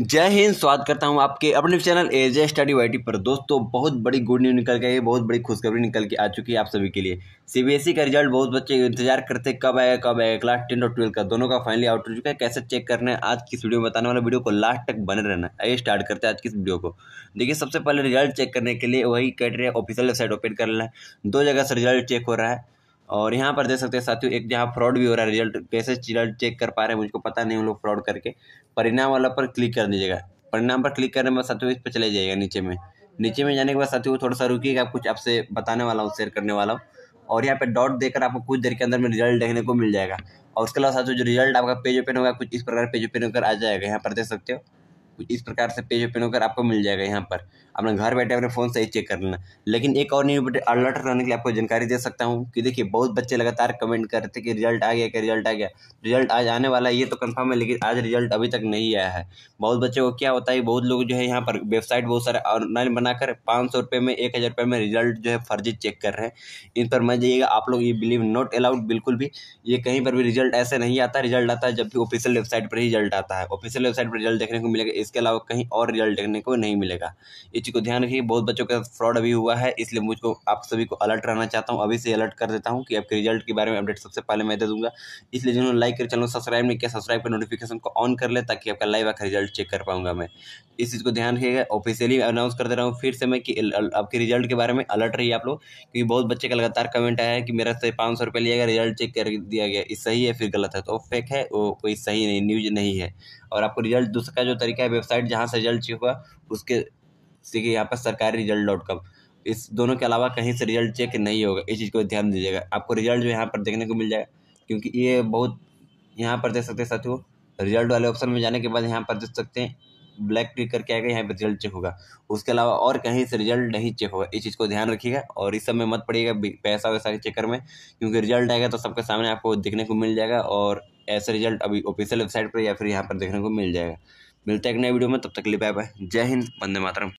जय हिंद स्वागत करता हूं आपके अपने चैनल ए जय स्टडी वाई पर दोस्तों बहुत बड़ी गुड न्यूज निकल गई है बहुत बड़ी खुशखबरी निकल के आ चुकी है आप सभी के लिए सीबीएसई e का रिजल्ट बहुत बच्चे इंतजार करते कब आएगा कब आएगा क्लास टेन और ट्वेल्व का दोनों का फाइनली आउट हो चुका है कैसे चेक करना है आज किस वीडियो में बताने वाले वीडियो को लास्ट तक बने रहना आइए स्टार्ट करते हैं आज की वीडियो को देखिए सबसे पहले रिजल्ट चेक करने के लिए वही क्राइटेरिया ऑफिशियल वेबसाइट ओपन कर लेना है दो जगह से रिजल्ट चेक हो रहा है और यहाँ पर देख सकते हैं साथियों एक जहाँ फ्रॉड भी हो रहा है रिजल्ट कैसे रिजल्ट चेक कर पा रहे हैं मुझको पता नहीं उन लोग फ्रॉड करके परिणाम वाला पर क्लिक कर दीजिएगा परिणाम पर क्लिक करने के बाद साथियों इस पर चले जाइएगा नीचे में नीचे में जाने के बाद साथियों थोड़ा सा रुकी कुछ आपसे बताने वाला हूँ शेयर करने वाला हूँ और यहाँ पे डॉट देकर आपको कुछ देर के अंदर में रिजल्ट देखने को मिल जाएगा और उसके अलावा साथियों जो रिजल्ट आपका पेज ओपन होगा कुछ इस प्रकार पेज ओपन होकर आ जाएगा यहाँ पर देख सकते हो इस प्रकार से पेज ओपन होकर आपको मिल जाएगा यहाँ पर अपना घर बैठे अपने फ़ोन से ही चेक कर लेना लेकिन एक और न्यू अलर्ट रहने के लिए आपको जानकारी दे सकता हूँ कि देखिए बहुत बच्चे लगातार कमेंट कर रहे थे कि रिजल्ट आ गया कि रिजल्ट आ गया रिजल्ट आज आने वाला है ये तो कन्फर्म है लेकिन आज रिजल्ट अभी तक नहीं आया है बहुत बच्चों को क्या होता है बहुत लोग जो है यहाँ पर वेबसाइट बहुत सारे ऑनलाइन बनाकर पाँच सौ रुपये में एक हज़ार रुपये में रिजल्ट जो है फर्जी चेक कर रहे हैं इन पर मैं जाइएगा आप लोग ये बिलीव नॉट अलाउड बिल्कुल भी ये कहीं पर भी रिजल्ट ऐसे नहीं आता रिजल्ट आता है जब भी ऑफिशियल वेबसाइट पर ही रिजल्ट आता है ऑफिशियल वेबसाइट पर रिजल्ट देखने को मिलेगा इसके अलावा कहीं और रिजल्ट देखने को नहीं मिलेगा इस चीज़ को ध्यान रखिए बहुत बच्चों के साथ फ्रॉड अभी हुआ है इसलिए मुझको आप सभी को अलर्ट रहना चाहता हूँ अभी से अलर्ट कर देता हूँ कि आपके रिजल्ट के बारे में अपडेट सबसे पहले मैं दे दूँगा इसलिए जिन्होंने लाइक कर चैनल सब्सक्राइब नहीं किया सब्सक्राइब कर नोटिफिकेशन को ऑन कर ले ताकि आपका लाइव आकर रिजल्ट चेक कर पाऊंगा मैं इस चीज़ को ध्यान रखिएगा ऑफिशियली अनाउंस कर दे रहा हूँ फिर से मैं कि आपके रिजल्ट के बारे में अलर्ट रही आप लोग क्योंकि बहुत बच्चे का लगातार कमेंट आया है कि मेरा से पाँच सौ रुपये लिया गया रिजल्ट चेक कर दिया गया इस सही है फिर गलत है तो फेक है वो कोई सही नहीं न्यूज नहीं है और आपको रिजल्ट दूसरा जो तरीका है वेबसाइट जहाँ से रिजल्ट चेक हुआ उसके देखिए यहाँ पर सरकारी रिजल्ट डॉट कॉम इस दोनों के अलावा कहीं से रिजल्ट चेक नहीं होगा इस चीज़ को ध्यान दीजिएगा आपको रिजल्ट जो यहाँ पर देखने को मिल जाएगा क्योंकि ये बहुत यहाँ पर देख सकते हैं साथियों रिजल्ट वाले ऑप्शन में जाने के बाद यहाँ पर देख सकते हैं ब्लैक क्लिक करके आएगा यहाँ पर रिजल्ट चेक होगा उसके अलावा और कहीं से रिजल्ट नहीं चेक होगा इस चीज़ को ध्यान रखिएगा और इस सब में मत पड़िएगा पैसा वैसा के चक्कर में क्योंकि रिजल्ट आएगा तो सबके सामने आपको देखने को मिल जाएगा और ऐसा रिजल्ट अभी ऑफिशियल वेबसाइट पर या फिर यहाँ पर देखने को मिल जाएगा मिलता है एक नए वीडियो में तब तक लिए बाय जय हिंद वंदे मातरम